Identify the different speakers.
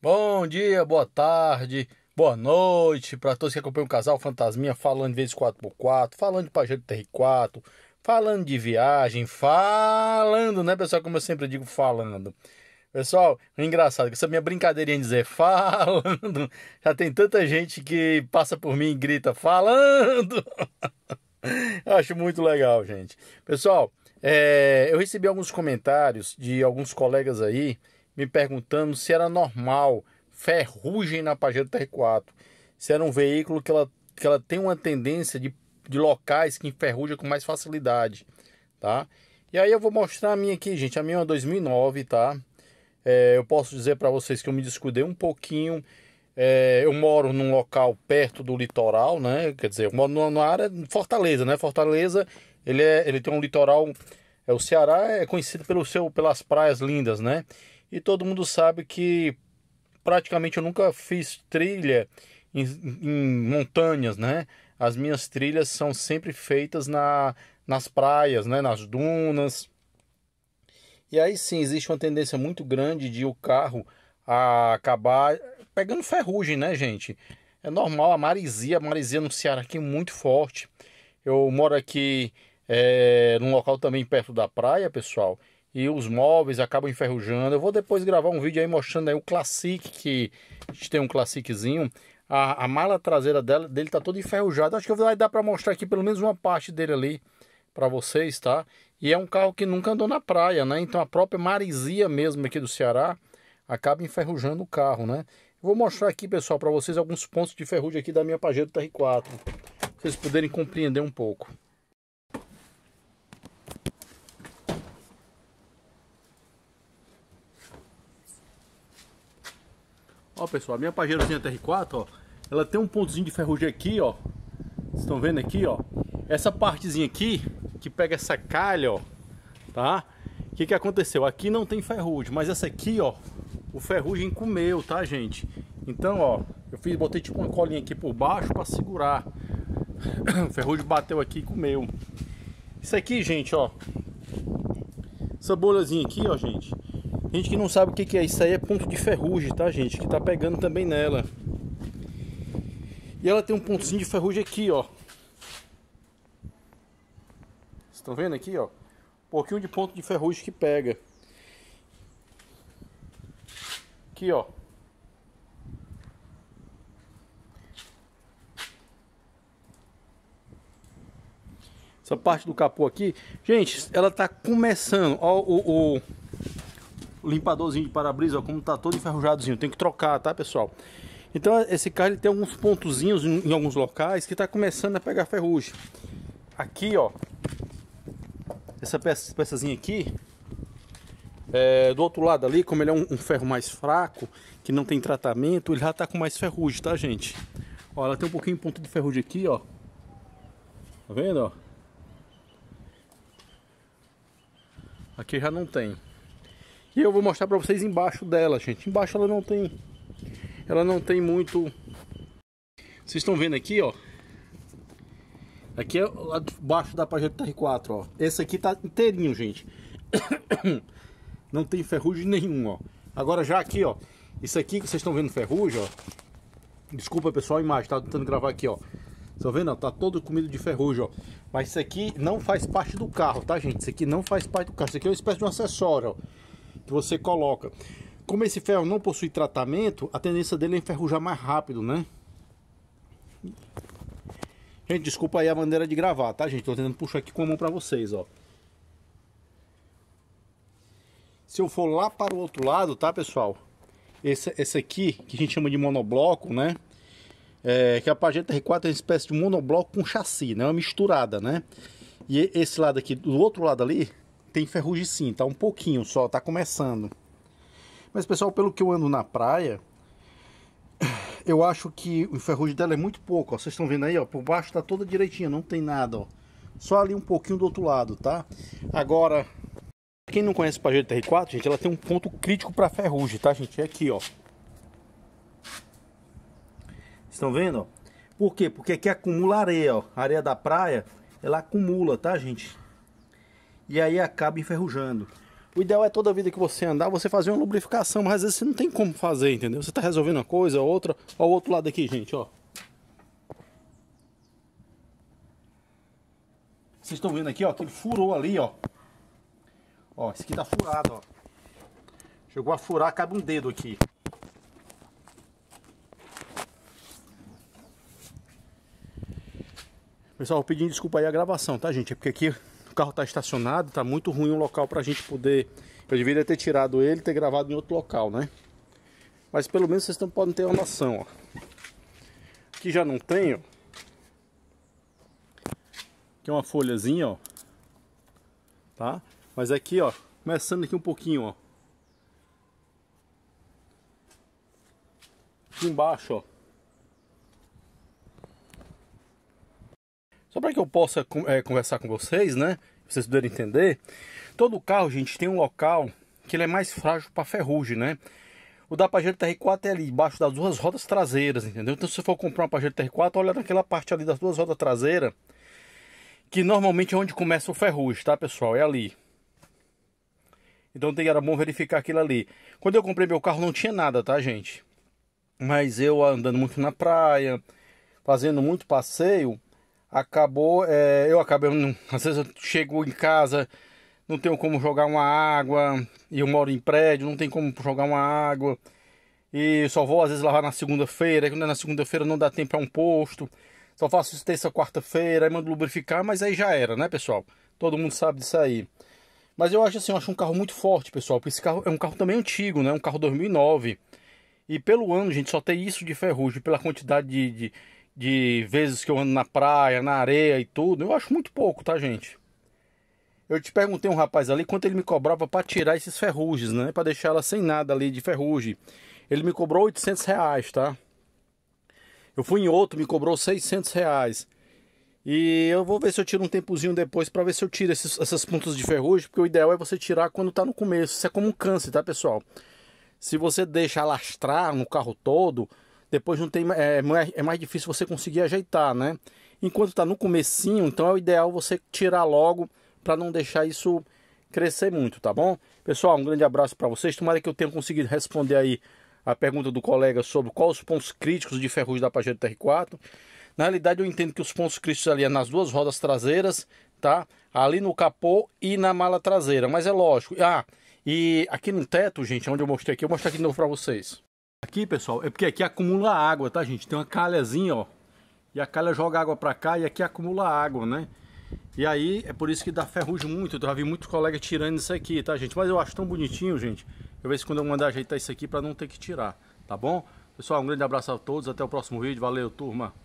Speaker 1: Bom dia, boa tarde, boa noite para todos que acompanham o Casal Fantasminha falando de vezes 4x4, falando de Pajero TR4, falando de viagem, falando, né, pessoal? Como eu sempre digo, falando. Pessoal, é engraçado que essa minha brincadeirinha de dizer falando, já tem tanta gente que passa por mim e grita falando. Acho muito legal, gente. Pessoal, é, eu recebi alguns comentários de alguns colegas aí me perguntando se era normal ferrugem na Pajero TR4, se era um veículo que ela, que ela tem uma tendência de, de locais que enferruja com mais facilidade, tá? E aí eu vou mostrar a minha aqui, gente, a minha é uma 2009, tá? É, eu posso dizer para vocês que eu me descuidei um pouquinho, é, eu moro num local perto do litoral, né? Quer dizer, eu moro numa área Fortaleza, né? Fortaleza, ele, é, ele tem um litoral... É, o Ceará é conhecido pelo seu, pelas praias lindas, né? E todo mundo sabe que praticamente eu nunca fiz trilha em, em montanhas, né? As minhas trilhas são sempre feitas na, nas praias, né? nas dunas. E aí sim, existe uma tendência muito grande de o carro acabar pegando ferrugem, né, gente? É normal a maresia, a maresia no Ceará aqui é muito forte. Eu moro aqui é, num local também perto da praia, pessoal e os móveis acabam enferrujando. Eu vou depois gravar um vídeo aí mostrando aí o Classic, que a gente tem um Classiczinho. A, a mala traseira dela, dele tá toda enferrujada. Acho que vai dar para mostrar aqui pelo menos uma parte dele ali para vocês, tá? E é um carro que nunca andou na praia, né? Então a própria maresia mesmo aqui do Ceará acaba enferrujando o carro, né? Eu vou mostrar aqui, pessoal, para vocês alguns pontos de ferrugem aqui da minha Pajero TR4. Pra vocês poderem compreender um pouco. Ó, pessoal, a minha Pajerozinha TR4, ó, ela tem um pontozinho de ferrugem aqui, ó. Vocês estão vendo aqui, ó? Essa partezinha aqui, que pega essa calha, ó, tá? O que que aconteceu? Aqui não tem ferrugem, mas essa aqui, ó, o ferrugem comeu, tá, gente? Então, ó, eu fiz, botei tipo uma colinha aqui por baixo para segurar. o ferrugem bateu aqui e comeu. Isso aqui, gente, ó. Essa bolhazinha aqui, ó, gente. Gente que não sabe o que é isso aí é ponto de ferrugem, tá, gente? Que tá pegando também nela. E ela tem um pontozinho de ferrugem aqui, ó. estão vendo aqui, ó? Um pouquinho de ponto de ferrugem que pega. Aqui, ó. Essa parte do capô aqui. Gente, ela tá começando. Ó, o... o limpadorzinho de para-brisa, como tá todo enferrujadozinho, tem que trocar, tá, pessoal? Então esse carro ele tem alguns pontozinhos em, em alguns locais que tá começando a pegar ferrugem. Aqui, ó, essa peça, peçazinha aqui, é, do outro lado ali, como ele é um, um, ferro mais fraco, que não tem tratamento, ele já tá com mais ferrugem, tá, gente? Ó, ela tem um pouquinho de ponto de ferrugem aqui, ó. Tá vendo, ó? Aqui já não tem. E eu vou mostrar para vocês embaixo dela, gente. Embaixo ela não tem ela não tem muito Vocês estão vendo aqui, ó. Aqui é lá debaixo da Pajero r 4 ó. Esse aqui tá inteirinho, gente. Não tem ferrugem nenhum, ó. Agora já aqui, ó. Isso aqui que vocês estão vendo ferrugem, ó. Desculpa, pessoal, a imagem. Tá tentando gravar aqui, ó. Estão vendo? Ó, tá todo comido de ferrugem, ó. Mas isso aqui não faz parte do carro, tá, gente? Isso aqui não faz parte do carro. Isso aqui é uma espécie de um acessório, ó que você coloca. Como esse ferro não possui tratamento, a tendência dele é enferrujar mais rápido, né? Gente, desculpa aí a maneira de gravar, tá, gente? Tô tentando puxar aqui com a mão pra vocês, ó. Se eu for lá para o outro lado, tá, pessoal? Esse, esse aqui, que a gente chama de monobloco, né? É, que a Pajeta R4 é uma espécie de monobloco com chassi, né? Uma misturada, né? E esse lado aqui, do outro lado ali, tem ferrugem sim, tá um pouquinho só, tá começando. Mas pessoal, pelo que eu ando na praia, eu acho que o ferrugem dela é muito pouco, ó. Vocês estão vendo aí, ó, por baixo tá toda direitinha, não tem nada, ó. Só ali um pouquinho do outro lado, tá? Agora, quem não conhece o Pajero TR4, gente, ela tem um ponto crítico para ferrugem, tá, gente? É aqui, ó. Estão vendo? Ó? Por quê? Porque aqui acumula areia, ó. A areia da praia, ela acumula, tá, gente? e aí acaba enferrujando. O ideal é toda vida que você andar, você fazer uma lubrificação, mas às vezes você não tem como fazer, entendeu? Você está resolvendo uma coisa, outra. Ó o outro lado aqui, gente, ó. Vocês estão vendo aqui, ó, que ele furou ali, ó. Ó, esse aqui tá furado, ó. Chegou a furar, cabe um dedo aqui. Pessoal, pedindo desculpa aí a gravação, tá, gente? É porque aqui carro está estacionado, está muito ruim o local para a gente poder. Eu deveria ter tirado ele e ter gravado em outro local, né? Mas pelo menos vocês podem ter uma noção, ó. Aqui já não tenho. Aqui é uma folhazinha, ó. Tá? Mas é aqui, ó, começando aqui um pouquinho, ó. Aqui embaixo, ó. Só para que eu possa é, conversar com vocês, né? Vocês puderem entender. Todo carro, gente, tem um local que ele é mais frágil para ferrugem, né? O da Pajero TR4 é ali embaixo das duas rodas traseiras, entendeu? Então se você for comprar uma Pajero TR4, olha naquela parte ali das duas rodas traseiras, que normalmente é onde começa o ferrugem, tá, pessoal? É ali. Então tem, era bom verificar aquilo ali. Quando eu comprei meu carro não tinha nada, tá, gente? Mas eu andando muito na praia, fazendo muito passeio, acabou, é, eu acabei, às vezes eu chego em casa, não tenho como jogar uma água, e eu moro em prédio, não tem como jogar uma água, e só vou às vezes lavar na segunda-feira, quando é na segunda-feira não dá tempo para um posto, só faço isso terça, quarta-feira, aí mando lubrificar, mas aí já era, né pessoal? Todo mundo sabe disso aí. Mas eu acho assim, eu acho um carro muito forte, pessoal, porque esse carro é um carro também antigo, né? Um carro 2009. E pelo ano, gente, só tem isso de ferrugem, pela quantidade de, de de vezes que eu ando na praia, na areia e tudo, eu acho muito pouco, tá, gente? Eu te perguntei um rapaz ali quanto ele me cobrava para tirar esses ferrugens, né? Para deixar ela sem nada ali de ferrugem. Ele me cobrou 800 reais, tá? Eu fui em outro, me cobrou 600 reais. E eu vou ver se eu tiro um tempozinho depois para ver se eu tiro esses, essas pontas de ferrugem, porque o ideal é você tirar quando tá no começo. Isso é como um câncer, tá, pessoal? Se você deixa alastrar no carro todo, depois não tem é, é, é mais difícil você conseguir ajeitar, né? Enquanto está no comecinho, então é o ideal você tirar logo para não deixar isso crescer muito, tá bom? Pessoal, um grande abraço para vocês. Tomara que eu tenha conseguido responder aí a pergunta do colega sobre quais os pontos críticos de ferrugem da Pajero TR4. Na realidade, eu entendo que os pontos críticos ali é nas duas rodas traseiras, tá? Ali no capô e na mala traseira, mas é lógico. Ah, e aqui no teto, gente, onde eu mostrei aqui, eu vou mostrar aqui de novo para vocês. Aqui, pessoal, é porque aqui acumula água, tá, gente? Tem uma calhazinha, ó. E a calha joga água pra cá e aqui acumula água, né? E aí, é por isso que dá ferrugem muito. Eu já vi muitos colegas tirando isso aqui, tá, gente? Mas eu acho tão bonitinho, gente. Eu vejo quando eu mandar ajeitar isso aqui pra não ter que tirar, tá bom? Pessoal, um grande abraço a todos. Até o próximo vídeo. Valeu, turma.